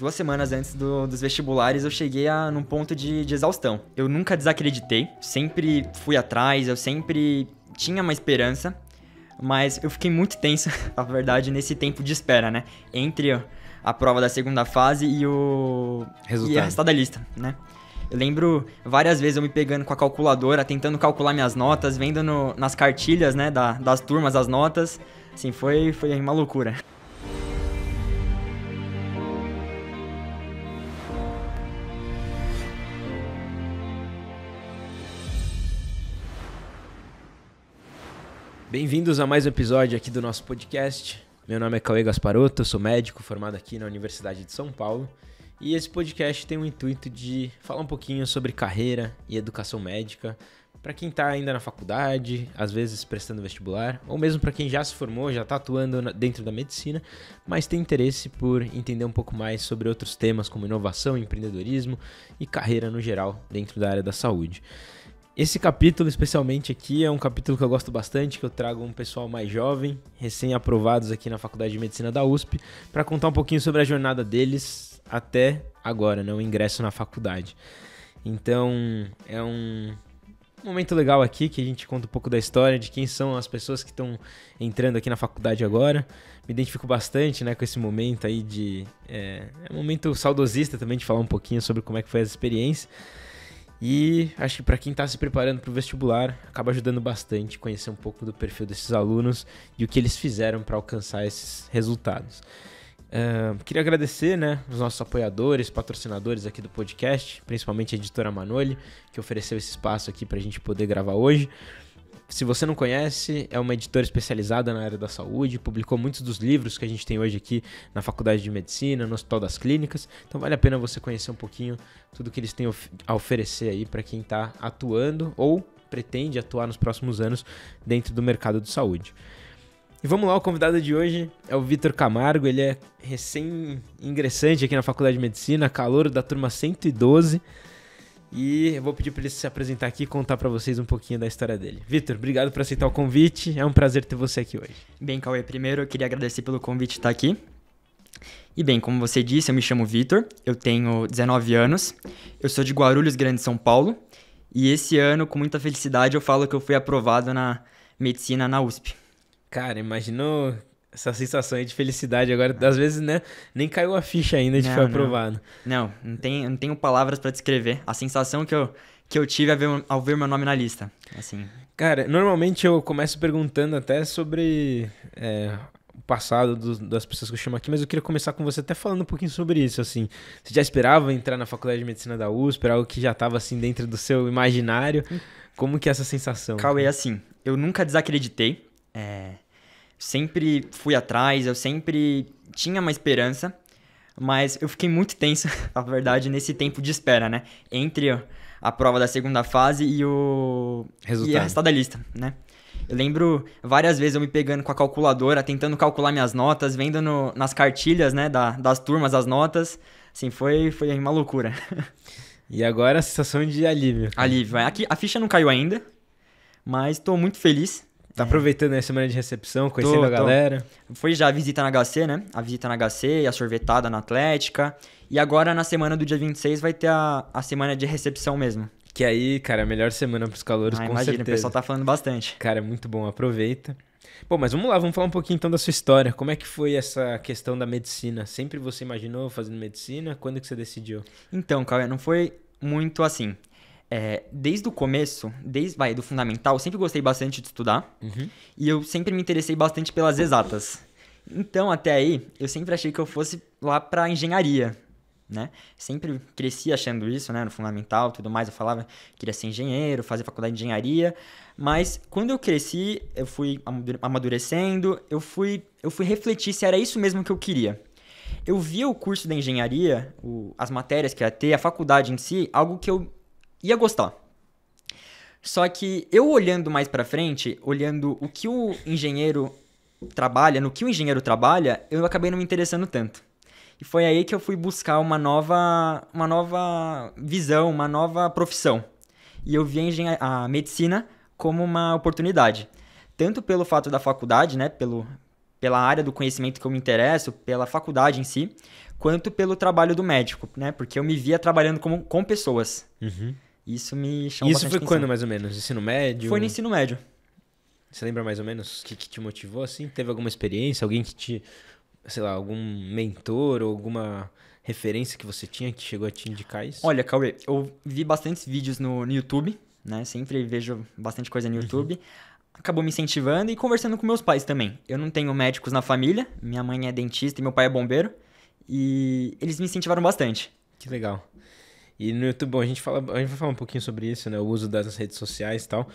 duas semanas antes do, dos vestibulares, eu cheguei a num ponto de, de exaustão. Eu nunca desacreditei, sempre fui atrás, eu sempre tinha uma esperança, mas eu fiquei muito tenso, na verdade, nesse tempo de espera, né? Entre a prova da segunda fase e o resultado, e a resultado da lista, né? Eu lembro várias vezes eu me pegando com a calculadora, tentando calcular minhas notas, vendo no, nas cartilhas, né, da, das turmas as notas. Assim, foi, foi uma loucura. Bem-vindos a mais um episódio aqui do nosso podcast. Meu nome é Cauê Gasparotto, sou médico formado aqui na Universidade de São Paulo. E esse podcast tem o intuito de falar um pouquinho sobre carreira e educação médica para quem está ainda na faculdade, às vezes prestando vestibular, ou mesmo para quem já se formou, já está atuando dentro da medicina, mas tem interesse por entender um pouco mais sobre outros temas como inovação, empreendedorismo e carreira no geral dentro da área da saúde. Esse capítulo, especialmente aqui, é um capítulo que eu gosto bastante, que eu trago um pessoal mais jovem, recém-aprovados aqui na Faculdade de Medicina da USP, para contar um pouquinho sobre a jornada deles até agora, né, o ingresso na faculdade. Então, é um momento legal aqui que a gente conta um pouco da história, de quem são as pessoas que estão entrando aqui na faculdade agora. Me identifico bastante né, com esse momento aí de. É, é um momento saudosista também de falar um pouquinho sobre como é que foi essa experiência. E acho que para quem está se preparando para o vestibular, acaba ajudando bastante conhecer um pouco do perfil desses alunos e o que eles fizeram para alcançar esses resultados. Uh, queria agradecer né, os nossos apoiadores, patrocinadores aqui do podcast, principalmente a editora Manoli, que ofereceu esse espaço aqui para a gente poder gravar hoje. Se você não conhece, é uma editora especializada na área da saúde, publicou muitos dos livros que a gente tem hoje aqui na Faculdade de Medicina, no Hospital das Clínicas. Então vale a pena você conhecer um pouquinho tudo que eles têm a oferecer aí para quem está atuando ou pretende atuar nos próximos anos dentro do mercado de saúde. E vamos lá, o convidado de hoje é o Vitor Camargo, ele é recém-ingressante aqui na Faculdade de Medicina, calouro da turma 112. E eu vou pedir para ele se apresentar aqui e contar para vocês um pouquinho da história dele. Vitor, obrigado por aceitar o convite. É um prazer ter você aqui hoje. Bem, Cauê, primeiro eu queria agradecer pelo convite estar aqui. E bem, como você disse, eu me chamo Vitor, eu tenho 19 anos, eu sou de Guarulhos, Grande São Paulo, e esse ano, com muita felicidade, eu falo que eu fui aprovado na medicina na USP. Cara, imaginou essa sensação aí de felicidade agora. Às vezes, né? Nem caiu a ficha ainda de não, foi aprovado. Não, não, tem, não tenho palavras para descrever. A sensação que eu, que eu tive ao ver, ao ver meu nome na lista. Assim. Cara, normalmente eu começo perguntando até sobre é, o passado do, das pessoas que eu chamo aqui, mas eu queria começar com você até falando um pouquinho sobre isso, assim. Você já esperava entrar na faculdade de medicina da USP, algo que já estava assim dentro do seu imaginário? Hum. Como que é essa sensação? Cauê, assim, eu nunca desacreditei. É, sempre fui atrás, eu sempre tinha uma esperança, mas eu fiquei muito tenso, na verdade, nesse tempo de espera, né? Entre a prova da segunda fase e o resultado, e a resultado da lista, né? Eu lembro várias vezes eu me pegando com a calculadora, tentando calcular minhas notas, vendo no, nas cartilhas, né, da, das turmas as notas. Assim, foi, foi uma loucura. E agora a sensação de alívio. Alívio. É. Aqui, a ficha não caiu ainda, mas estou muito feliz Tá é. aproveitando a semana de recepção, conhecendo tô, a galera? Tô. Foi já a visita na HC, né? A visita na HC, a sorvetada na Atlética. E agora, na semana do dia 26, vai ter a, a semana de recepção mesmo. Que aí, cara, a melhor semana pros calouros, ah, com imagina, certeza. o pessoal tá falando bastante. Cara, é muito bom, aproveita. Bom, mas vamos lá, vamos falar um pouquinho então da sua história. Como é que foi essa questão da medicina? Sempre você imaginou fazendo medicina? Quando que você decidiu? Então, cara, não foi muito assim é, desde o começo, desde vai, do fundamental, eu sempre gostei bastante de estudar uhum. e eu sempre me interessei bastante pelas exatas. Então, até aí, eu sempre achei que eu fosse lá para engenharia, né? Sempre cresci achando isso, né? No fundamental, tudo mais, eu falava que queria ser engenheiro, fazer faculdade de engenharia, mas quando eu cresci, eu fui amadurecendo, eu fui, eu fui refletir se era isso mesmo que eu queria. Eu via o curso da engenharia, o, as matérias que ia ter, a faculdade em si, algo que eu ia gostar. Só que eu olhando mais para frente, olhando o que o engenheiro trabalha, no que o engenheiro trabalha, eu acabei não me interessando tanto. E foi aí que eu fui buscar uma nova, uma nova visão, uma nova profissão. E eu vi a, a medicina como uma oportunidade. Tanto pelo fato da faculdade, né, pelo, pela área do conhecimento que eu me interesso, pela faculdade em si, quanto pelo trabalho do médico, né, porque eu me via trabalhando com, com pessoas. Uhum. Isso me chamou Isso foi atenção. quando, mais ou menos? Ensino médio? Foi no ensino médio. Você lembra mais ou menos o que, que, te motivou, assim? Teve alguma experiência? Alguém que te... Sei lá, algum mentor ou alguma referência que você tinha que chegou a te indicar isso? Olha, Cauê, eu vi bastantes vídeos no, no YouTube, né? Sempre vejo bastante coisa no uhum. YouTube. Uhum. Acabou me incentivando e conversando com meus pais também. Eu não tenho médicos na família, minha mãe é dentista e meu pai é bombeiro. E eles me incentivaram bastante. Que legal. E no YouTube, bom, a gente, fala, a gente vai falar um pouquinho sobre isso, né? O uso das redes sociais e tal.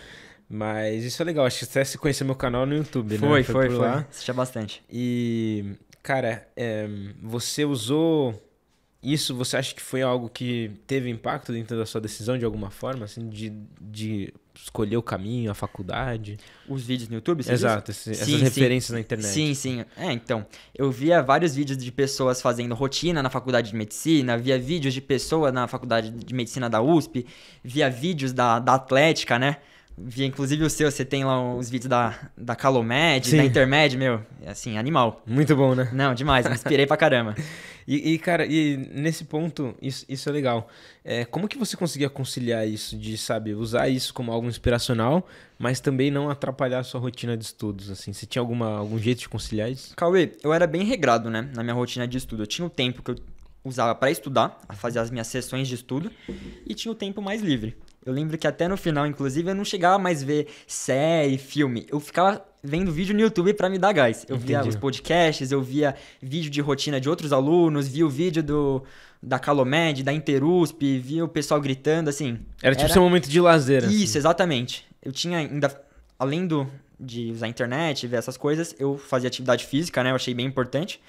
Mas isso é legal, acho que você se conhecer meu canal no YouTube, foi, né? Foi, foi, foi. Lá. Assistia bastante. E, cara, é, você usou isso você acha que foi algo que teve impacto dentro da sua decisão de alguma forma, assim, de, de escolher o caminho, a faculdade? Os vídeos no YouTube? Exato, essas sim. referências na internet. Sim, sim. É, então, eu via vários vídeos de pessoas fazendo rotina na faculdade de medicina, via vídeos de pessoa na faculdade de medicina da USP, via vídeos da, da Atlética, né? Vi, inclusive, o seu, você tem lá os vídeos da, da Calomed, Sim. da Intermed, meu. É, assim, animal. Muito bom, né? Não, demais. Me inspirei pra caramba. E, e, cara, e nesse ponto, isso, isso é legal. É, como que você conseguia conciliar isso de, sabe, usar isso como algo inspiracional, mas também não atrapalhar a sua rotina de estudos, assim? Você tinha alguma, algum jeito de conciliar isso? Cauê, eu era bem regrado, né, na minha rotina de estudo. Eu tinha o tempo que eu usava para estudar, a fazer as minhas sessões de estudo, e tinha o tempo mais livre. Eu lembro que até no final, inclusive, eu não chegava mais ver série, filme. Eu ficava vendo vídeo no YouTube para me dar gás. Eu Entendi. via os podcasts, eu via vídeo de rotina de outros alunos, via o vídeo do da Calomed, da Interusp, via o pessoal gritando, assim. Era tipo era... seu momento de lazer. Assim. Isso, assim. exatamente. Eu tinha ainda, além do, de usar a internet, ver essas coisas, eu fazia atividade física, né? Eu achei bem importante.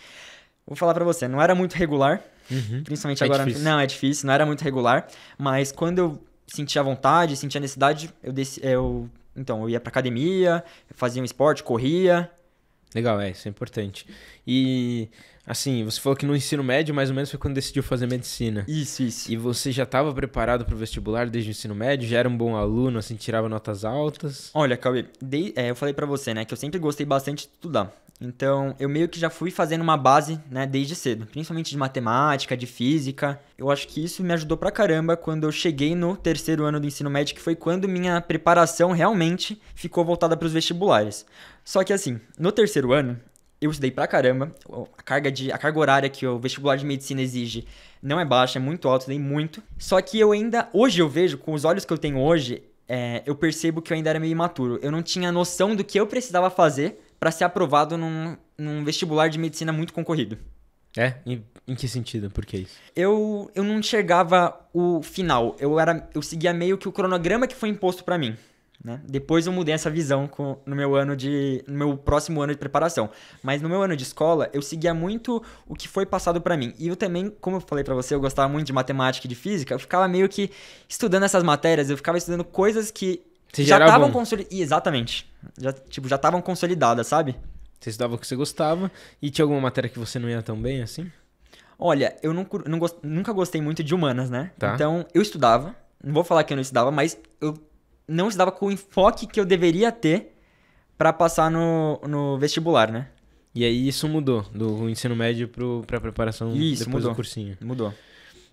Vou falar para você, não era muito regular, uhum. principalmente é agora. Difícil. Não, é difícil, não era muito regular, mas quando eu sentia vontade, sentia necessidade, eu, dec... eu então eu ia para academia, fazia um esporte, corria. Legal, é, isso é importante. E assim, você falou que no ensino médio, mais ou menos, foi quando decidiu fazer medicina. Isso, isso. E você já estava preparado para o vestibular desde o ensino médio? Já era um bom aluno, assim, tirava notas altas? Olha, Cauê, de... é, eu falei para você, né, que eu sempre gostei bastante de estudar. Então, eu meio que já fui fazendo uma base, né, desde cedo, principalmente de matemática, de física. Eu acho que isso me ajudou pra caramba quando eu cheguei no terceiro ano do ensino médio, que foi quando minha preparação realmente ficou voltada para os vestibulares. Só que assim, no terceiro ano, eu estudei pra caramba. A carga, de, a carga horária que o vestibular de medicina exige não é baixa, é muito alta, estudei muito. Só que eu ainda, hoje eu vejo, com os olhos que eu tenho hoje, é, eu percebo que eu ainda era meio imaturo. Eu não tinha noção do que eu precisava fazer para ser aprovado num, num vestibular de medicina muito concorrido. É? Em, em, que sentido? Por que isso? Eu, eu não enxergava o final. Eu era eu seguia meio que o cronograma que foi imposto para mim. Né? Depois eu mudei essa visão com, no meu ano de no meu próximo ano de preparação. Mas no meu ano de escola eu seguia muito o que foi passado para mim. E eu também, como eu falei para você, eu gostava muito de matemática e de física. Eu ficava meio que estudando essas matérias. Eu ficava estudando coisas que você já estavam consolidadas. Exatamente. Já, tipo, já estavam consolidadas, sabe? Você estudava o que você gostava. E tinha alguma matéria que você não ia tão bem assim? Olha, eu não, não gost... nunca gostei muito de humanas, né? Tá. Então, eu estudava. Não vou falar que eu não estudava, mas eu não estudava com o enfoque que eu deveria ter para passar no, no vestibular, né? E aí isso mudou do ensino médio para a preparação isso, depois mudou. do cursinho. Mudou.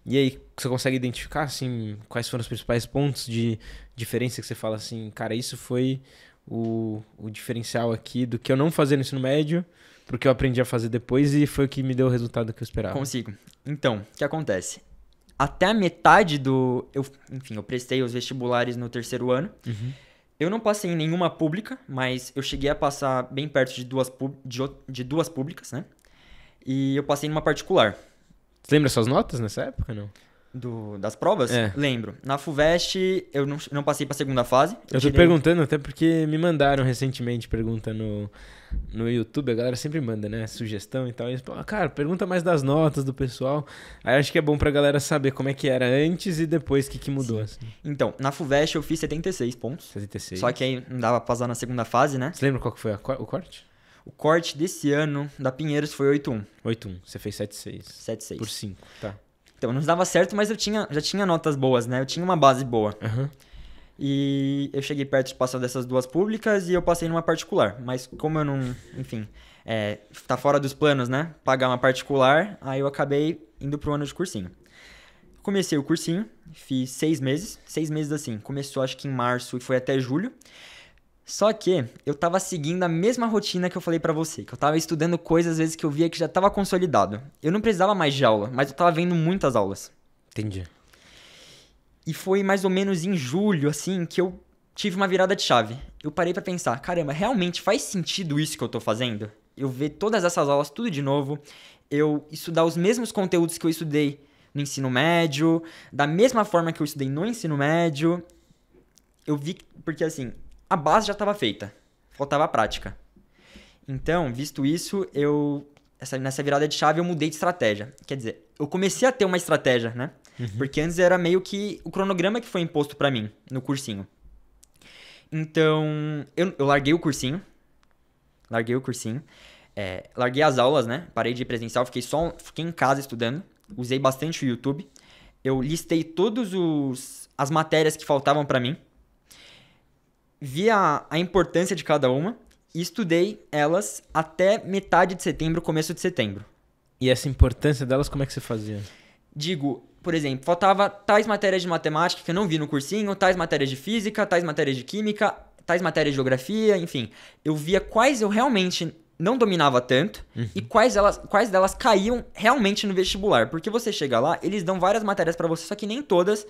E aí, você consegue identificar, assim, quais foram os principais pontos de diferença que você fala assim, cara, isso foi o, o diferencial aqui do que eu não fazia no ensino médio porque eu aprendi a fazer depois e foi o que me deu o resultado que eu esperava. Consigo. Então, o que acontece? Até a metade do... Eu, enfim, eu prestei os vestibulares no terceiro ano. Uhum. Eu não passei em nenhuma pública, mas eu cheguei a passar bem perto de duas, de, de duas públicas, né? E eu passei em uma particular. Você lembra suas notas nessa época, não? Do, das provas? É. Lembro. Na FUVEST, eu não, não passei pra segunda fase. Eu, eu tô perguntando até porque me mandaram recentemente pergunta no, no YouTube. A galera sempre manda, né? Sugestão e tal. E eles falam, cara, pergunta mais das notas do pessoal. Aí acho que é bom pra galera saber como é que era antes e depois, o que, que mudou. Assim. Então, na FUVEST eu fiz 76 pontos. 76. Só que aí não dava pra passar na segunda fase, né? Você lembra qual que foi a, o corte? O corte desse ano da Pinheiros foi 8-1. 8-1. Você fez 7-6. 7-6. Por 5, tá. Então, não dava certo, mas eu tinha, já tinha notas boas, né? Eu tinha uma base boa. Uhum. E eu cheguei perto de passar dessas duas públicas e eu passei numa particular. Mas como eu não, enfim, é, tá fora dos planos, né? Pagar uma particular, aí eu acabei indo pro ano de cursinho. Comecei o cursinho, fiz seis meses, seis meses assim. Começou acho que em março e foi até julho. Só que eu tava seguindo a mesma rotina que eu falei para você, que eu tava estudando coisas às vezes que eu via que já tava consolidado. Eu não precisava mais de aula, mas eu tava vendo muitas aulas. Entendi. E foi mais ou menos em julho, assim, que eu tive uma virada de chave. Eu parei para pensar, caramba, realmente faz sentido isso que eu tô fazendo? Eu ver todas essas aulas tudo de novo, eu estudar os mesmos conteúdos que eu estudei no ensino médio, da mesma forma que eu estudei no ensino médio. Eu vi, porque assim, a base já estava feita, faltava a prática. Então, visto isso, eu essa, nessa virada de chave eu mudei de estratégia. Quer dizer, eu comecei a ter uma estratégia, né? Uhum. Porque antes era meio que o cronograma que foi imposto para mim no cursinho. Então, eu, eu, larguei o cursinho. Larguei o cursinho. É, larguei as aulas, né? Parei de ir presencial, fiquei só fiquei em casa estudando. Usei bastante o YouTube. Eu listei todos os as matérias que faltavam para mim vi a, a importância de cada uma e estudei elas até metade de setembro, começo de setembro. E essa importância delas, como é que você fazia? Digo, por exemplo, faltava tais matérias de matemática que eu não vi no cursinho, tais matérias de física, tais matérias de química, tais matérias de geografia, enfim. Eu via quais eu realmente não dominava tanto uhum. e quais, elas, quais delas caíam realmente no vestibular. Porque você chega lá, eles dão várias matérias para você, só que nem todas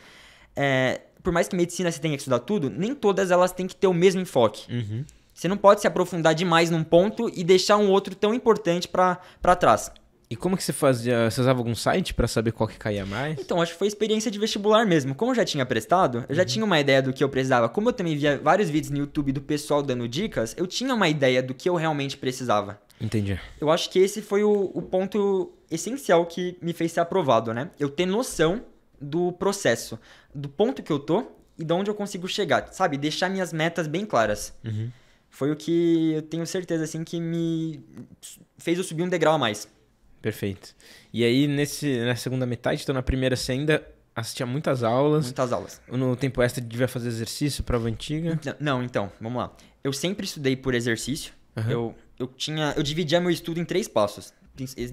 é, por mais que medicina você tenha que estudar tudo, nem todas elas têm que ter o mesmo enfoque. Uhum. Você não pode se aprofundar demais num ponto e deixar um outro tão importante para trás. E como que você fazia? Você usava algum site para saber qual que caía mais? Então, acho que foi experiência de vestibular mesmo. Como eu já tinha prestado, eu já uhum. tinha uma ideia do que eu precisava. Como eu também via vários vídeos no YouTube do pessoal dando dicas, eu tinha uma ideia do que eu realmente precisava. Entendi. Eu acho que esse foi o, o ponto essencial que me fez ser aprovado, né? Eu ter noção do processo, do ponto que eu tô e de onde eu consigo chegar, sabe? Deixar minhas metas bem claras. Uhum. Foi o que eu tenho certeza, assim, que me fez eu subir um degrau a mais. Perfeito. E aí, nesse, na segunda metade, então na primeira você ainda assistia muitas aulas. Muitas aulas. No tempo extra devia fazer exercício, prova antiga. Não, não então, vamos lá. Eu sempre estudei por exercício. Uhum. Eu, eu tinha. Eu dividia meu estudo em três passos.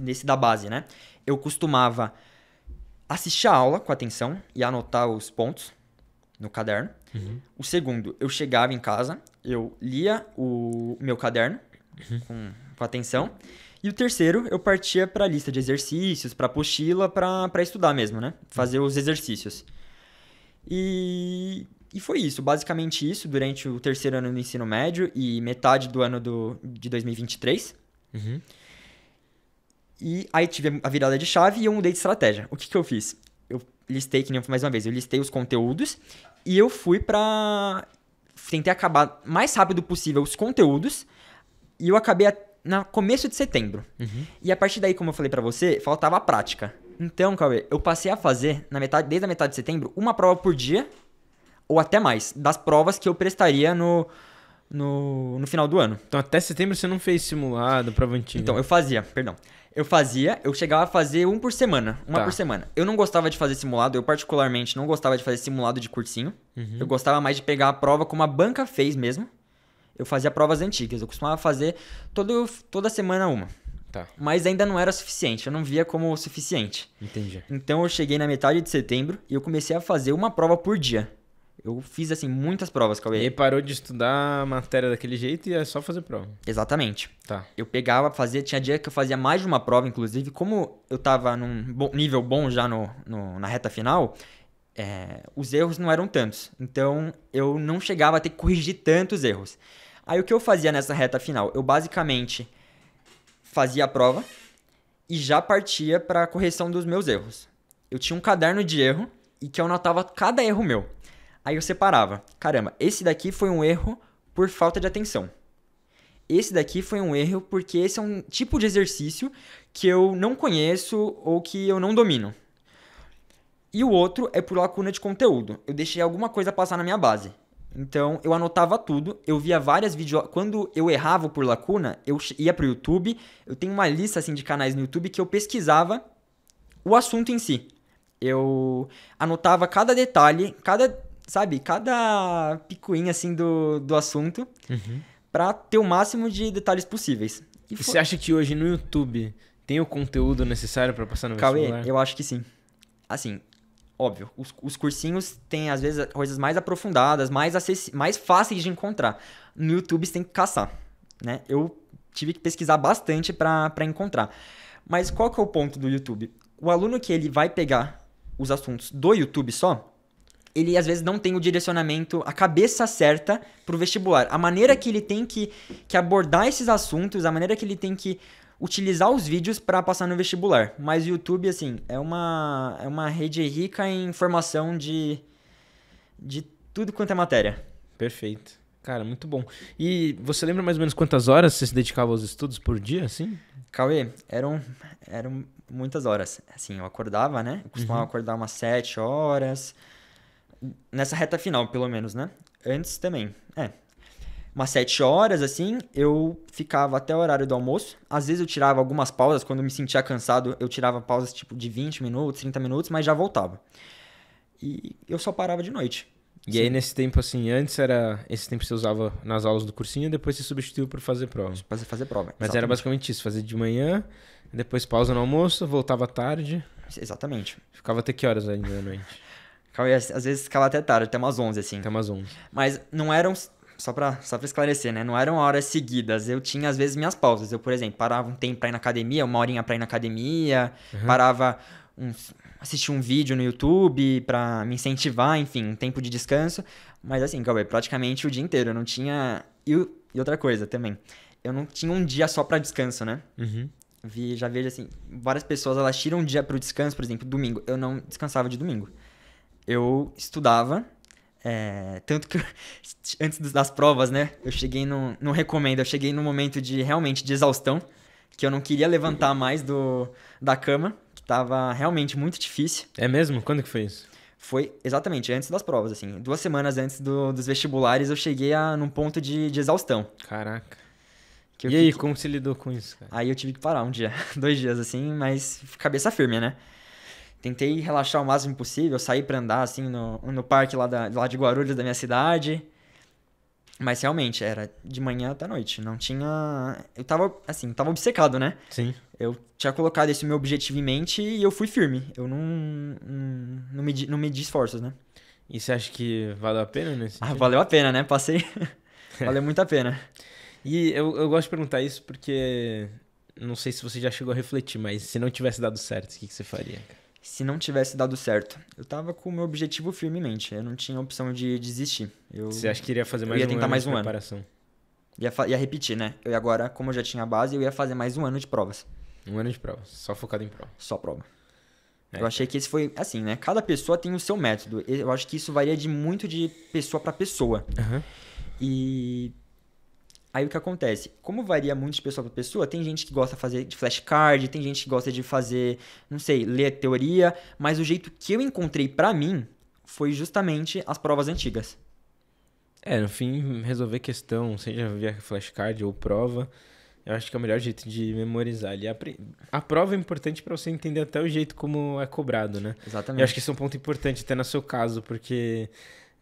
Nesse da base, né? Eu costumava assistir a aula com atenção e anotar os pontos no caderno. Uhum. O segundo, eu chegava em casa, eu lia o meu caderno uhum. com, com, atenção. E o terceiro, eu partia para a lista de exercícios, para apostila, para estudar mesmo, né? Fazer uhum. os exercícios. E, e foi isso, basicamente isso, durante o terceiro ano do ensino médio e metade do ano do, de 2023. Uhum. E aí tive a virada de chave e eu mudei de estratégia. O que, que eu fiz? Eu listei, que nem mais uma vez, eu listei os conteúdos e eu fui pra. Tentei acabar mais rápido possível os conteúdos e eu acabei no começo de setembro. Uhum. E a partir daí, como eu falei para você, faltava a prática. Então, Cauê, eu passei a fazer, na metade, desde a metade de setembro, uma prova por dia, ou até mais, das provas que eu prestaria no, no, no final do ano. Então, até setembro você não fez simulado, prova antiga? Então, eu fazia, perdão. Eu fazia, eu chegava a fazer um por semana, uma tá. por semana. Eu não gostava de fazer simulado, eu particularmente não gostava de fazer simulado de cursinho. Uhum. Eu gostava mais de pegar a prova como a banca fez mesmo. Eu fazia provas antigas, eu costumava fazer todo, toda semana uma. Tá. Mas ainda não era suficiente, eu não via como o suficiente. Entendi. Então eu cheguei na metade de setembro e eu comecei a fazer uma prova por dia. Eu fiz, assim, muitas provas, Cauê. E aí parou de estudar a matéria daquele jeito e é só fazer prova. Exatamente. Tá. Eu pegava, fazia... Tinha dia que eu fazia mais de uma prova, inclusive. Como eu tava num bom, nível bom já no, no, na reta final, é, os erros não eram tantos. Então, eu não chegava a ter que corrigir tantos erros. Aí, o que eu fazia nessa reta final? Eu, basicamente, fazia a prova e já partia para a correção dos meus erros. Eu tinha um caderno de erro e que eu anotava cada erro meu. Aí eu separava. Caramba, esse daqui foi um erro por falta de atenção. Esse daqui foi um erro porque esse é um tipo de exercício que eu não conheço ou que eu não domino. E o outro é por lacuna de conteúdo. Eu deixei alguma coisa passar na minha base. Então eu anotava tudo, eu via várias vídeos. Quando eu errava por lacuna, eu ia para o YouTube. Eu tenho uma lista assim de canais no YouTube que eu pesquisava o assunto em si. Eu anotava cada detalhe, cada sabe, cada picuinha assim do, do assunto uhum. para ter o máximo de detalhes possíveis. E, e você acha que hoje no YouTube tem o conteúdo necessário para passar no Cauê, vestibular? eu acho que sim. Assim, óbvio, os, os cursinhos têm às vezes coisas mais aprofundadas, mais, acess... mais fáceis de encontrar. No YouTube você tem que caçar, né? Eu tive que pesquisar bastante para encontrar. Mas qual que é o ponto do YouTube? O aluno que ele vai pegar os assuntos do YouTube só, ele às vezes não tem o direcionamento, a cabeça certa para o vestibular. A maneira que ele tem que, que abordar esses assuntos, a maneira que ele tem que utilizar os vídeos para passar no vestibular. Mas o YouTube, assim, é uma, é uma rede rica em informação de, de tudo quanto é matéria. Perfeito. Cara, muito bom. E você lembra mais ou menos quantas horas você se dedicava aos estudos por dia, assim? Cauê, eram, eram muitas horas. Assim, eu acordava, né? Eu costumava uhum. acordar umas sete horas Nessa reta final, pelo menos, né? Antes também. É. Umas sete horas, assim, eu ficava até o horário do almoço. Às vezes eu tirava algumas pausas, quando eu me sentia cansado, eu tirava pausas tipo de 20 minutos, 30 minutos, mas já voltava. E eu só parava de noite. E Sim. aí, nesse tempo, assim, antes era. Esse tempo você usava nas aulas do cursinho, depois você substituiu por fazer prova. Tipo, fazer, fazer prova. Mas exatamente. era basicamente isso: fazer de manhã, depois pausa no almoço, voltava tarde. Exatamente. Ficava até que horas ainda à noite? Cauê às vezes ficava até tarde, até umas 11, assim. Até umas 11. Mas não eram só pra, só pra esclarecer, né? Não eram horas seguidas. Eu tinha, às vezes, minhas pausas. Eu, por exemplo, parava um tempo pra ir na academia, uma horinha pra ir na academia, uhum. parava um, assistir um vídeo no YouTube pra me incentivar, enfim, um tempo de descanso. Mas assim, Cauê, praticamente o dia inteiro. Eu não tinha. E, e outra coisa também. Eu não tinha um dia só pra descanso, né? Uhum. Vi, já vejo assim, várias pessoas elas tiram um dia pro descanso, por exemplo, domingo. Eu não descansava de domingo eu estudava. É, tanto que eu, antes das provas, né? Eu cheguei no. Não recomendo, eu cheguei no momento de realmente de exaustão, que eu não queria levantar mais do, da cama, que tava realmente muito difícil. É mesmo? Quando que foi isso? Foi exatamente antes das provas, assim. Duas semanas antes do, dos vestibulares, eu cheguei a, num ponto de, de exaustão. Caraca. e fiquei... aí, como se lidou com isso? Cara? Aí eu tive que parar um dia, dois dias, assim, mas cabeça firme, né? Tentei relaxar o máximo possível, sair para andar assim no, no parque lá, da, lá de Guarulhos da minha cidade. Mas realmente era de manhã até noite, não tinha, eu tava assim, tava obcecado, né? Sim. Eu tinha colocado esse meu objetivo em mente e eu fui firme. Eu não não, me não me esforços, né? E você acha que valeu a pena nesse? Ah, valeu a pena, né? Passei. valeu muito a pena. E eu, eu gosto de perguntar isso porque não sei se você já chegou a refletir, mas se não tivesse dado certo, o que, que você faria? Cara? se não tivesse dado certo. Eu tava com o meu objetivo firme em mente. Eu não tinha opção de desistir. Eu, Você acha que iria fazer mais eu ia um tentar ano mais de um preparação? Ano. Ia, ia repetir, né? Eu, agora, como eu já tinha a base, eu ia fazer mais um ano de provas. Um ano de provas. Só focado em prova. Só prova. É. Eu achei que esse foi assim, né? Cada pessoa tem o seu método. Eu acho que isso varia de muito de pessoa para pessoa. Uhum. E Aí o que acontece? Como varia muito de pessoa para pessoa, tem gente que gosta de fazer de flashcard, tem gente que gosta de fazer, não sei, ler teoria, mas o jeito que eu encontrei para mim foi justamente as provas antigas. É, no fim, resolver questão, seja via flashcard ou prova, eu acho que é o melhor jeito de memorizar. E a, a prova é importante para você entender até o jeito como é cobrado, né? Exatamente. Eu acho que isso é um ponto importante até no seu caso, porque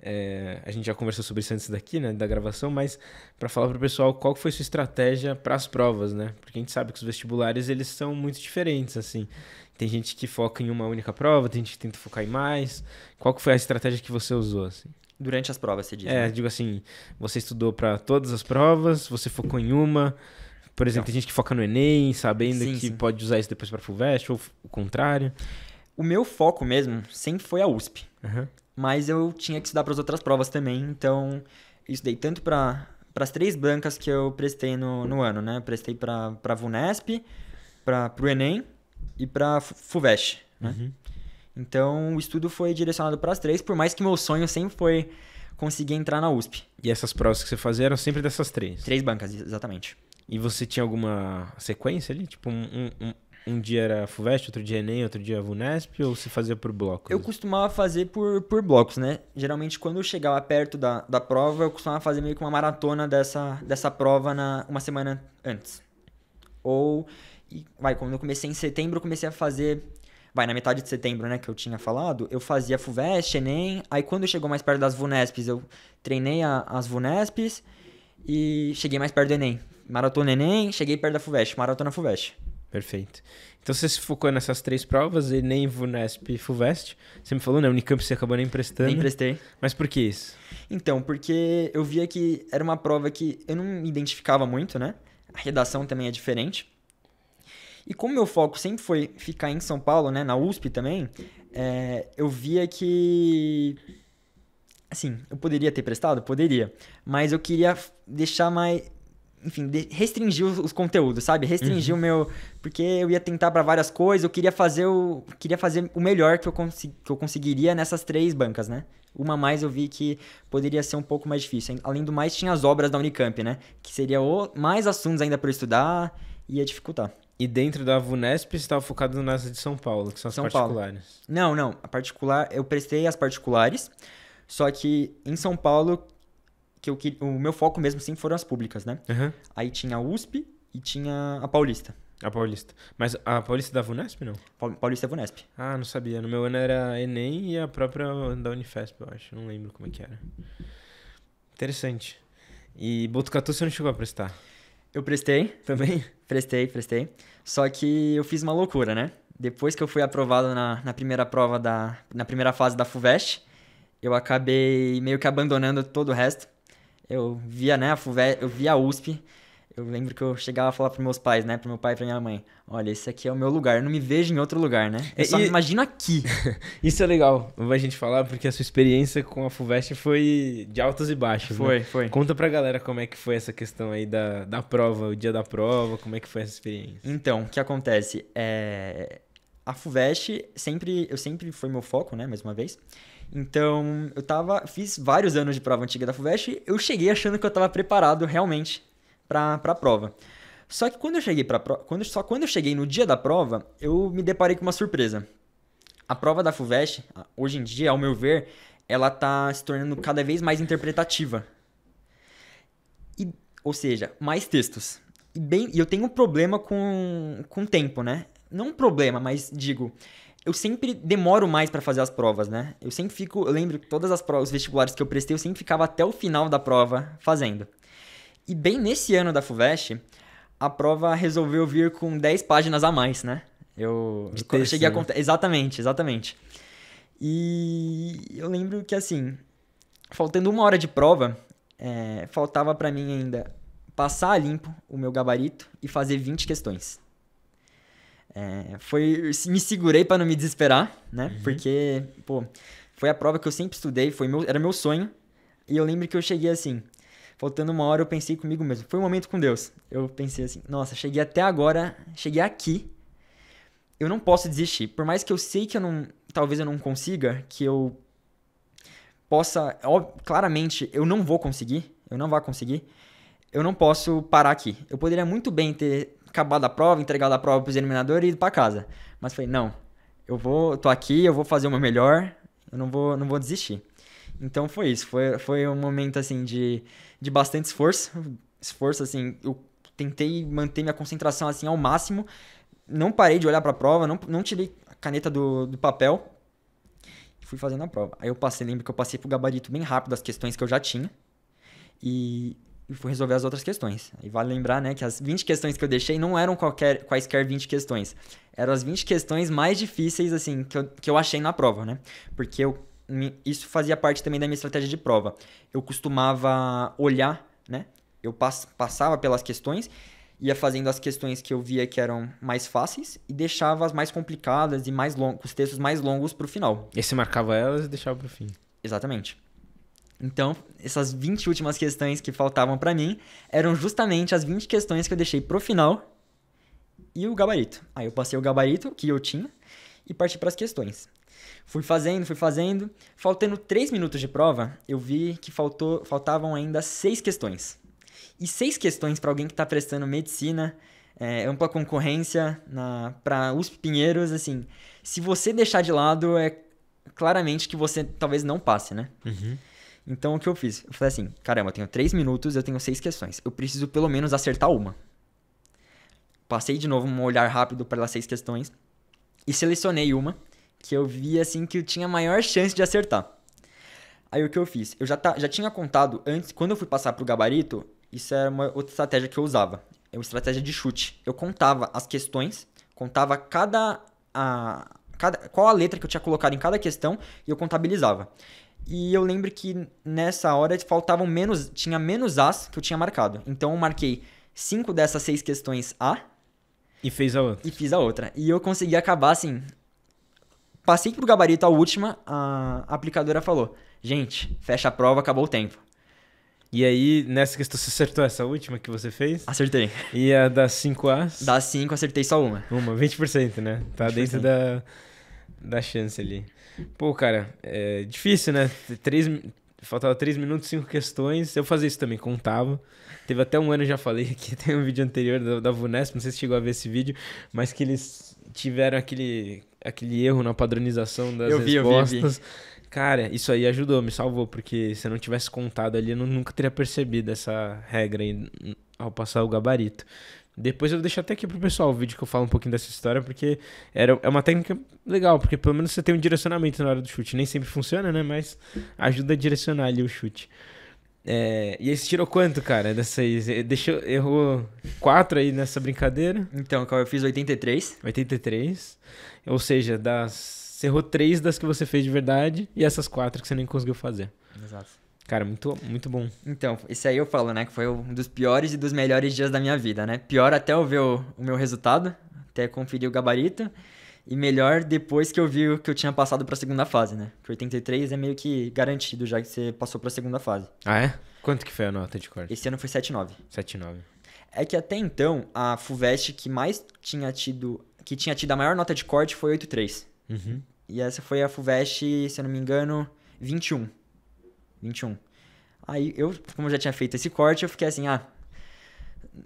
é, a gente já conversou sobre isso antes daqui, né, da gravação, mas para falar para o pessoal qual foi sua estratégia para as provas, né? Porque a gente sabe que os vestibulares eles são muito diferentes, assim. Tem gente que foca em uma única prova, tem gente que tenta focar em mais. Qual que foi a estratégia que você usou, assim? Durante as provas, você diz. É, né? digo assim, você estudou para todas as provas, você focou em uma. Por exemplo, Não. tem gente que foca no Enem, sabendo sim, que sim. pode usar isso depois para FUVEST, ou o contrário. O meu foco mesmo sempre foi a USP. Uhum. Mas eu tinha que estudar para as outras provas também, então eu estudei tanto para as três brancas que eu prestei no, no ano, né? Eu prestei para a VUNESP, para o Enem e para FUVEST, né? Uhum. Então o estudo foi direcionado para as três, por mais que meu sonho sempre foi conseguir entrar na USP. E essas provas que você fazia eram sempre dessas três? Três bancas, exatamente. E você tinha alguma sequência ali? Tipo, um, um, um dia era FUVEST, outro dia Enem, outro dia VUNESP, ou se fazia por blocos? Eu costumava fazer por, por blocos, né? Geralmente, quando eu chegava perto da, da prova, eu costumava fazer meio que uma maratona dessa, dessa prova na, uma semana antes. Ou, e, vai, quando eu comecei em setembro, eu comecei a fazer vai, na metade de setembro, né, que eu tinha falado, eu fazia FUVEST, Enem, aí quando chegou mais perto das VUNESPs, eu treinei a, as VUNESPs e cheguei mais perto do Enem. Maratona Enem, cheguei perto da FUVEST, maratona FUVEST. Perfeito. Então você se focou nessas três provas, e nem Vunesp e Fuvest. Você me falou, né? Unicamp você acabou nem emprestando. Nem emprestei. Mas por que isso? Então, porque eu via que era uma prova que eu não me identificava muito, né? A redação também é diferente. E como meu foco sempre foi ficar em São Paulo, né? Na USP também, é, eu via que. Assim, eu poderia ter prestado? Poderia. Mas eu queria deixar mais enfim, restringir os conteúdos, sabe? Restringir uhum. o meu. Porque eu ia tentar para várias coisas, eu queria fazer o. Queria fazer o melhor que eu, consegui, que eu conseguiria nessas três bancas, né? Uma mais eu vi que poderia ser um pouco mais difícil. Além do mais, tinha as obras da Unicamp, né? Que seria o... mais assuntos ainda para estudar e ia dificultar. E dentro da Vunesp você estava focado nas de São Paulo, que são as são particulares. Paulo. Não, não. A particular, eu prestei as particulares, só que em São Paulo que eu, o meu foco mesmo, sempre foram as públicas, né? Uhum. Aí tinha a USP e tinha a Paulista. A Paulista. Mas a Paulista da Vunesp, não? Paulista é Vunesp. Ah, não sabia. No meu ano era Enem e a própria da Unifesp, eu acho. Não lembro como é que era. Interessante. E Botucatu você não chegou a prestar? Eu prestei. Também? Prestei, prestei. Só que eu fiz uma loucura, né? Depois que eu fui aprovado na, na primeira prova da... Na primeira fase da FUVEST, eu acabei meio que abandonando todo o resto. Eu via, né, a FUVEST, eu via a USP. Eu lembro que eu chegava a falar para meus pais, né, para meu pai e para minha mãe: olha, esse aqui é o meu lugar, eu não me vejo em outro lugar, né? Eu só e... me imagino aqui. Isso é legal, vai a gente falar, porque a sua experiência com a FUVEST foi de altos e baixos. Foi, né? foi. Conta a galera como é que foi essa questão aí da, da prova, o dia da prova, como é que foi essa experiência. Então, o que acontece? É a FUVEST sempre, eu sempre foi meu foco, né, mais uma vez. Então, eu tava, fiz vários anos de prova antiga da FUVEST, e eu cheguei achando que eu estava preparado realmente para a prova. Só que quando eu cheguei para quando só quando eu cheguei no dia da prova, eu me deparei com uma surpresa. A prova da FUVEST, hoje em dia, ao meu ver, ela tá se tornando cada vez mais interpretativa. E, ou seja, mais textos. E bem, eu tenho um problema com com tempo, né? Não um problema, mas digo, eu sempre demoro mais para fazer as provas, né? Eu sempre fico, eu lembro que todas as provas, os vestibulares que eu prestei, eu sempre ficava até o final da prova fazendo. E bem nesse ano da FUVEST, a prova resolveu vir com 10 páginas a mais, né? Eu, eu cheguei a né? contar. Exatamente, exatamente. E eu lembro que assim, faltando uma hora de prova, é, faltava para mim ainda passar a limpo o meu gabarito e fazer 20 questões. É, foi, me segurei para não me desesperar, né? Uhum. Porque, pô, foi a prova que eu sempre estudei, foi meu, era meu sonho. E eu lembro que eu cheguei assim, faltando uma hora eu pensei comigo mesmo. Foi um momento com Deus. Eu pensei assim, nossa, cheguei até agora, cheguei aqui. Eu não posso desistir. Por mais que eu sei que eu não, talvez eu não consiga, que eu possa, ó, claramente eu não vou conseguir, eu não vou conseguir. Eu não posso parar aqui. Eu poderia muito bem ter acabado a prova, entregado a prova pros examinador e ido pra casa. Mas falei, não, eu vou, tô aqui, eu vou fazer o meu melhor, eu não vou, não vou desistir. Então foi isso, foi, foi um momento assim de, de bastante esforço, esforço assim, eu tentei manter minha concentração assim ao máximo, não parei de olhar para a prova, não, não tirei a caneta do, do papel e fui fazendo a prova. Aí eu passei, lembro que eu passei pro gabarito bem rápido as questões que eu já tinha. E e fui resolver as outras questões. E vale lembrar, né, que as 20 questões que eu deixei não eram qualquer, quaisquer 20 questões. Eram as 20 questões mais difíceis, assim, que eu, que eu achei na prova, né? Porque eu, isso fazia parte também da minha estratégia de prova. Eu costumava olhar, né? Eu pass, passava pelas questões, ia fazendo as questões que eu via que eram mais fáceis e deixava as mais complicadas e mais longos, os textos mais longos pro final. E você marcava elas e deixava pro fim. Exatamente. Então, essas 20 últimas questões que faltavam para mim eram justamente as 20 questões que eu deixei pro final e o gabarito. Aí eu passei o gabarito que eu tinha e parti para as questões. Fui fazendo, fui fazendo. Faltando 3 minutos de prova, eu vi que faltou, faltavam ainda 6 questões. E 6 questões para alguém que está prestando medicina, é, ampla concorrência para os Pinheiros, assim, se você deixar de lado, é claramente que você talvez não passe, né? Uhum. Então o que eu fiz? Eu falei assim: caramba, eu tenho três minutos, eu tenho seis questões. Eu preciso pelo menos acertar uma. Passei de novo um olhar rápido para as seis questões e selecionei uma que eu vi assim que eu tinha maior chance de acertar. Aí o que eu fiz? Eu já, tá, já tinha contado antes, quando eu fui passar pro gabarito, isso era uma outra estratégia que eu usava. É uma estratégia de chute. Eu contava as questões, contava cada, a, cada. qual a letra que eu tinha colocado em cada questão e eu contabilizava. E eu lembro que nessa hora tipo, faltavam menos, tinha menos As que eu tinha marcado. Então eu marquei cinco dessas seis questões A. E fez a outra. E fiz a outra. E eu consegui acabar assim. Passei pro gabarito a última, a aplicadora falou: Gente, fecha a prova, acabou o tempo. E aí, nessa questão, você acertou essa última que você fez? Acertei. E a das 5 As? Das 5, acertei só uma. Uma, 20%, né? Tá 20%. dentro da, da chance ali. Pô, cara, é difícil, né? Três, faltava 3 minutos, 5 questões. Eu fazia isso também, contava. Teve até um ano, já falei aqui, tem um vídeo anterior da, da Vunesp, não sei se chegou a ver esse vídeo, mas que eles tiveram aquele, aquele erro na padronização das eu vi, respostas. Eu vi, eu vi. Cara, isso aí ajudou, me salvou, porque se eu não tivesse contado ali, eu nunca teria percebido essa regra aí, ao passar o gabarito. Depois eu deixo até aqui pro pessoal o vídeo que eu falo um pouquinho dessa história, porque era, é uma técnica legal, porque pelo menos você tem um direcionamento na hora do chute. Nem sempre funciona, né? Mas ajuda a direcionar ali o chute. É, e aí você tirou quanto, cara, dessas? Deixou, errou 4 aí nessa brincadeira? Então, eu fiz 83. 83. Ou seja, das, você errou 3 das que você fez de verdade e essas 4 que você nem conseguiu fazer. Exato. Cara, muito, muito bom. Então, esse aí eu falo, né? Que foi um dos piores e dos melhores dias da minha vida, né? Pior até eu ver o, o meu resultado, até conferir o gabarito. E melhor depois que eu vi o que eu tinha passado para a segunda fase, né? Porque 83 é meio que garantido já que você passou para a segunda fase. Ah, é? Quanto que foi a nota de corte? Esse ano foi 7,9. 7,9. É que até então, a FUVEST que mais tinha tido... Que tinha tido a maior nota de corte foi 8,3. Uhum. E essa foi a FUVEST, se eu não me engano, 21. 21. Aí eu, como eu já tinha feito esse corte, eu fiquei assim, ah,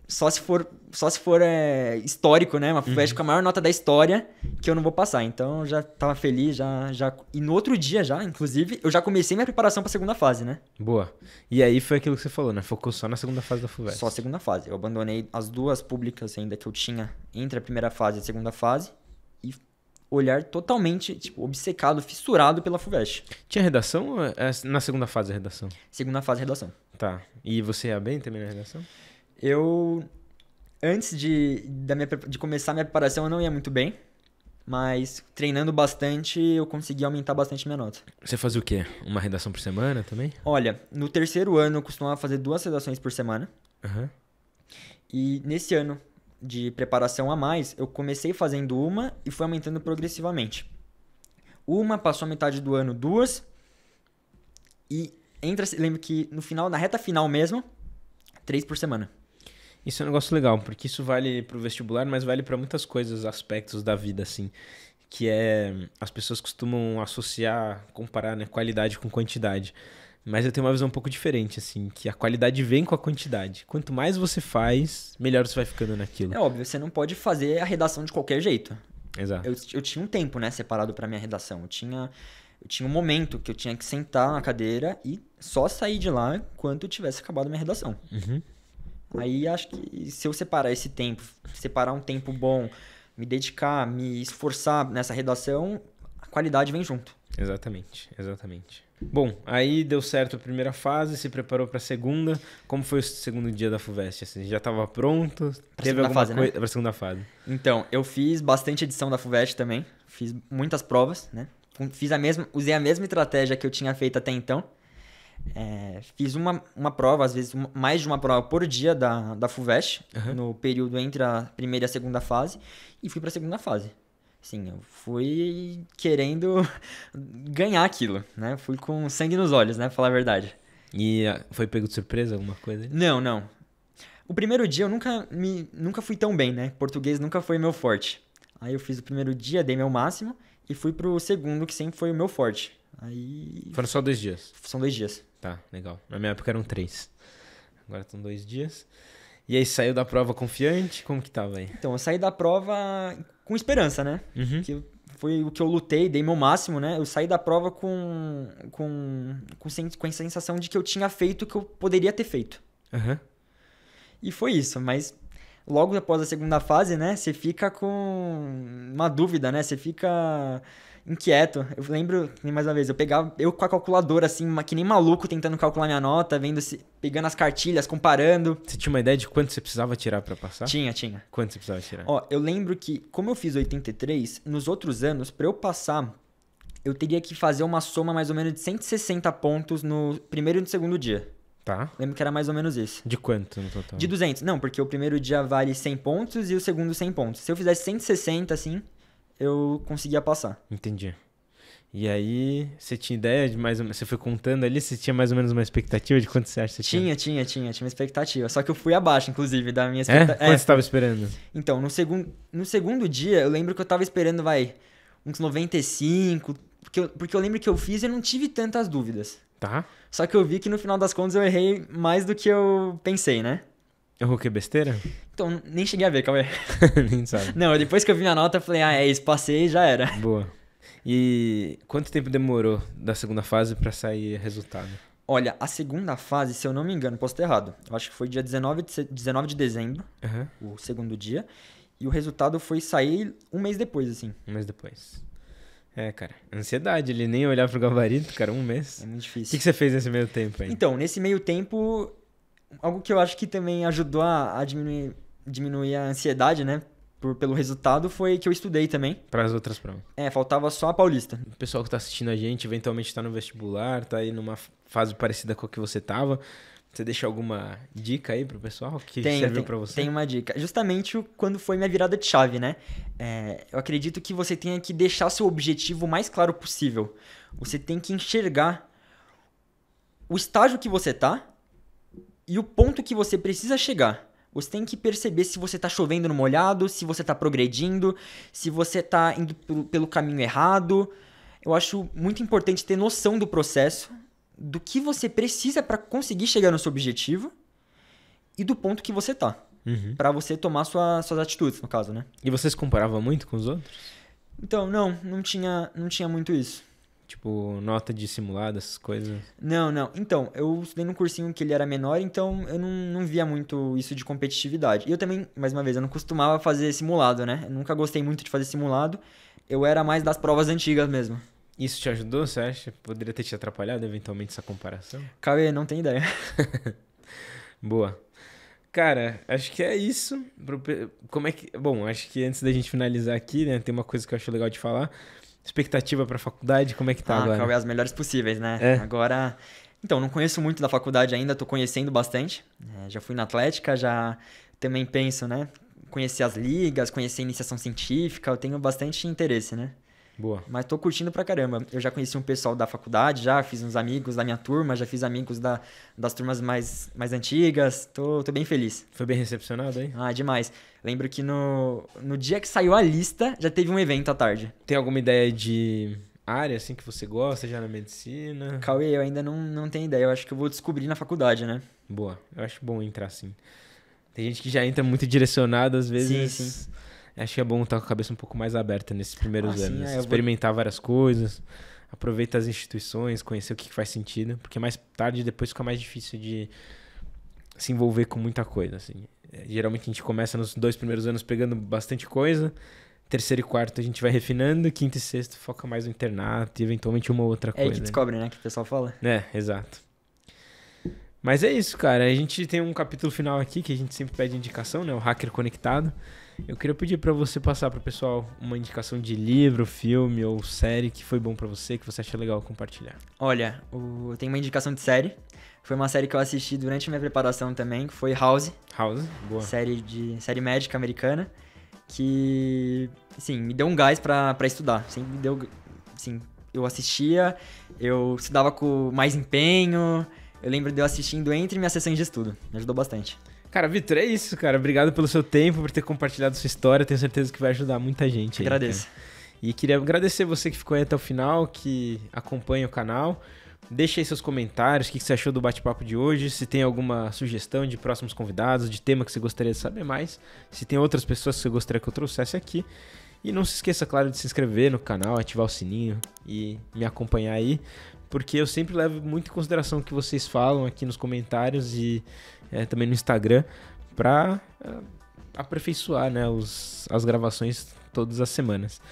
só se for, só se for é, histórico, né? Uma FUVEST uhum. com a maior nota da história que eu não vou passar. Então já tava feliz, já, já. E no outro dia, já, inclusive, eu já comecei minha preparação pra segunda fase, né? Boa. E aí foi aquilo que você falou, né? Focou só na segunda fase da FUVEST. Só a segunda fase. Eu abandonei as duas públicas ainda que eu tinha entre a primeira fase e a segunda fase olhar totalmente, tipo, obcecado, fissurado pela FUVEST. Tinha redação é, é na segunda fase a redação? Segunda fase redação. Tá. E você ia é bem também na redação? Eu antes de da minha, de começar a minha preparação eu não ia muito bem, mas treinando bastante eu consegui aumentar bastante minha nota. Você fazia o quê? Uma redação por semana também? Olha, no terceiro ano eu costumava fazer duas redações por semana. Aham. Uhum. E nesse ano de preparação a mais, eu comecei fazendo uma e fui aumentando progressivamente. Uma, passou a metade do ano, duas. E entra, lembro que no final, na reta final mesmo, três por semana. Isso é um negócio legal, porque isso vale para o vestibular, mas vale para muitas coisas, aspectos da vida, assim. Que é. As pessoas costumam associar, comparar né, qualidade com quantidade. Mas eu tenho uma visão um pouco diferente, assim, que a qualidade vem com a quantidade. Quanto mais você faz, melhor você vai ficando naquilo. É óbvio, você não pode fazer a redação de qualquer jeito. Exato. Eu, eu tinha um tempo, né, separado para minha redação. Eu tinha, eu tinha um momento que eu tinha que sentar na cadeira e só sair de lá quando eu tivesse acabado minha redação. Uhum. Aí acho que se eu separar esse tempo, separar um tempo bom, me dedicar, me esforçar nessa redação, a qualidade vem junto. Exatamente, exatamente. Bom, aí deu certo a primeira fase, se preparou para a segunda. Como foi o segundo dia da FUVEST? Assim, já estava pronto? Pra teve alguma fase, coisa né? para segunda fase? Então, eu fiz bastante edição da FUVEST também. Fiz muitas provas, né? Fiz a mesma, usei a mesma estratégia que eu tinha feito até então. É, fiz uma, uma prova, às vezes mais de uma prova por dia da, da FUVEST, uhum. no período entre a primeira e a segunda fase, e fui para a segunda fase. Sim, eu fui querendo ganhar aquilo, né? Fui com sangue nos olhos, né? Falar a verdade. E ah, foi pego de surpresa alguma coisa? Não, não. O primeiro dia eu nunca me nunca fui tão bem, né? Português nunca foi meu forte. Aí eu fiz o primeiro dia, dei meu máximo e fui pro segundo, que sempre foi o meu forte. Aí Foram só dois dias. São dois dias. Tá, legal. Na minha época eram três. Agora são dois dias. E aí saiu da prova confiante? Como que tava aí? Então, eu saí da prova com esperança, né? Uhum. Que foi o que eu lutei, dei meu máximo, né? Eu saí da prova com, com, com, com a sensação de que eu tinha feito o que eu poderia ter feito. Uhum. E foi isso, mas logo após a segunda fase, né? Você fica com uma dúvida, né? Você fica inquieto. Eu lembro, mais uma vez, eu pegava, eu com a calculadora, assim, que nem maluco tentando calcular minha nota, vendo se, pegando as cartilhas, comparando. Você tinha uma ideia de quanto você precisava tirar para passar? Tinha, tinha. Quanto você precisava tirar? Ó, eu lembro que, como eu fiz 83, nos outros anos, para eu passar, eu teria que fazer uma soma mais ou menos de 160 pontos no primeiro e no segundo dia. Tá. Lembro que era mais ou menos isso. De quanto no total? De 200. Não, porque o primeiro dia vale 100 pontos e o segundo 100 pontos. Se eu fizesse 160, assim, eu conseguia passar. Entendi. E aí, você tinha ideia de mais ou menos. Você foi contando ali, você tinha mais ou menos uma expectativa de quanto você acha que você tinha? Tinha, tinha, tinha, tinha uma expectativa. Só que eu fui abaixo, inclusive, da minha expectativa. É? Quanto é. você estava esperando? Então, no, segun... no segundo dia, eu lembro que eu tava esperando, vai, uns 95. Porque eu, porque eu lembro que eu fiz e não tive tantas dúvidas. Tá. Só que eu vi que no final das contas eu errei mais do que eu pensei, né? Errou que besteira? Então, nem cheguei a ver, calma aí. nem sabe. Não, depois que eu vi a nota, eu falei, ah, é isso, passei e já era. Boa. E quanto tempo demorou da segunda fase para sair resultado? Olha, a segunda fase, se eu não me engano, posso ter errado. Eu acho que foi dia 19 de, 19 de dezembro, uhum. o segundo dia. E o resultado foi sair um mês depois, assim. Um mês depois. É, cara, ansiedade, ele nem olhar pro gabarito, cara, um mês. É muito difícil. O que, que você fez nesse meio tempo aí? Então, nesse meio tempo, algo que eu acho que também ajudou a, a diminuir, diminuir a ansiedade, né? Por, pelo resultado, foi que eu estudei também. Para as outras provas. É, faltava só a paulista. O pessoal que está assistindo a gente, eventualmente está no vestibular, está aí numa fase parecida com a que você estava. Você deixa alguma dica aí para o pessoal que tenho, serviu para você? Tem uma dica. Justamente quando foi minha virada de chave, né? É, eu acredito que você tenha que deixar seu objetivo o mais claro possível. Você tem que enxergar o estágio que você tá e o ponto que você precisa chegar. Você tem que perceber se você está chovendo no molhado, se você está progredindo, se você está indo pelo caminho errado. Eu acho muito importante ter noção do processo, do que você precisa para conseguir chegar no seu objetivo e do ponto que você está. Uhum. para você tomar sua, suas atitudes, no caso, né? E você se comparava muito com os outros? Então, não, não tinha, não tinha muito isso. Tipo, nota de simulado, essas coisas? Não, não. Então, eu estudei num cursinho que ele era menor, então eu não, não via muito isso de competitividade. E eu também, mais uma vez, eu não costumava fazer simulado, né? Eu nunca gostei muito de fazer simulado. Eu era mais das provas antigas mesmo. Isso te ajudou, você acha? Poderia ter te atrapalhado eventualmente essa comparação? Cauê, não tem ideia. Boa. Cara, acho que é isso. Como é que. Bom, acho que antes da gente finalizar aqui, né? Tem uma coisa que eu acho legal de falar Expectativa para a faculdade, como é que tá ah, agora? as melhores possíveis, né? É. Agora, então, não conheço muito da faculdade ainda, estou conhecendo bastante. É, já fui na Atlética, já também penso, né? Conhecer as ligas, conhecer a iniciação científica, eu tenho bastante interesse, né? Boa. Mas tô curtindo pra caramba. Eu já conheci um pessoal da faculdade, já fiz uns amigos da minha turma, já fiz amigos da, das turmas mais, mais antigas. Tô, tô bem feliz. Foi bem recepcionado, hein? Ah, demais. Lembro que no, no dia que saiu a lista, já teve um evento à tarde. Tem alguma ideia de área assim que você gosta, já na medicina? Cauê, eu ainda não, não tenho ideia. Eu acho que eu vou descobrir na faculdade, né? Boa. Eu acho bom entrar assim. Tem gente que já entra muito direcionado às vezes. Sim, sim. Acho que é bom estar com a cabeça um pouco mais aberta nesses primeiros ah, anos. Sim, é, Experimentar vou... várias coisas, aproveitar as instituições, conhecer o que faz sentido, porque mais tarde depois fica mais difícil de se envolver com muita coisa. Assim. É, geralmente a gente começa nos dois primeiros anos pegando bastante coisa, terceiro e quarto a gente vai refinando, quinto e sexto foca mais no internato e eventualmente uma outra é coisa. É né? que descobre, né? Que o pessoal fala. É, exato. Mas é isso, cara. A gente tem um capítulo final aqui que a gente sempre pede indicação, né? O hacker conectado. Eu queria pedir para você passar para o pessoal uma indicação de livro, filme ou série que foi bom para você, que você acha legal compartilhar. Olha, o... eu tenho uma indicação de série. Foi uma série que eu assisti durante minha preparação também, que foi House. House, boa. Série de série médica americana que sim, me deu um gás para estudar. Sempre me deu, sim, eu assistia, eu estudava com mais empenho. Eu lembro de eu assistindo entre minhas sessões de estudo. Me ajudou bastante. Cara, Vitor, é isso, cara. Obrigado pelo seu tempo, por ter compartilhado sua história. Tenho certeza que vai ajudar muita gente. Aí, Agradeço. E queria agradecer você que ficou aí até o final, que acompanha o canal. Deixe aí seus comentários, o que você achou do bate-papo de hoje, se tem alguma sugestão de próximos convidados, de tema que você gostaria de saber mais, se tem outras pessoas que você gostaria que eu trouxesse aqui. E não se esqueça, claro, de se inscrever no canal, ativar o sininho e me acompanhar aí porque eu sempre levo muito em consideração o que vocês falam aqui nos comentários e é, também no Instagram para é, aperfeiçoar né, os, as gravações todas as semanas.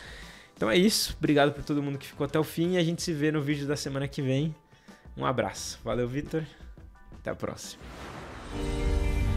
Então é isso. Obrigado por todo mundo que ficou até o fim e a gente se vê no vídeo da semana que vem. Um abraço. Valeu, Vitor. Até a próxima.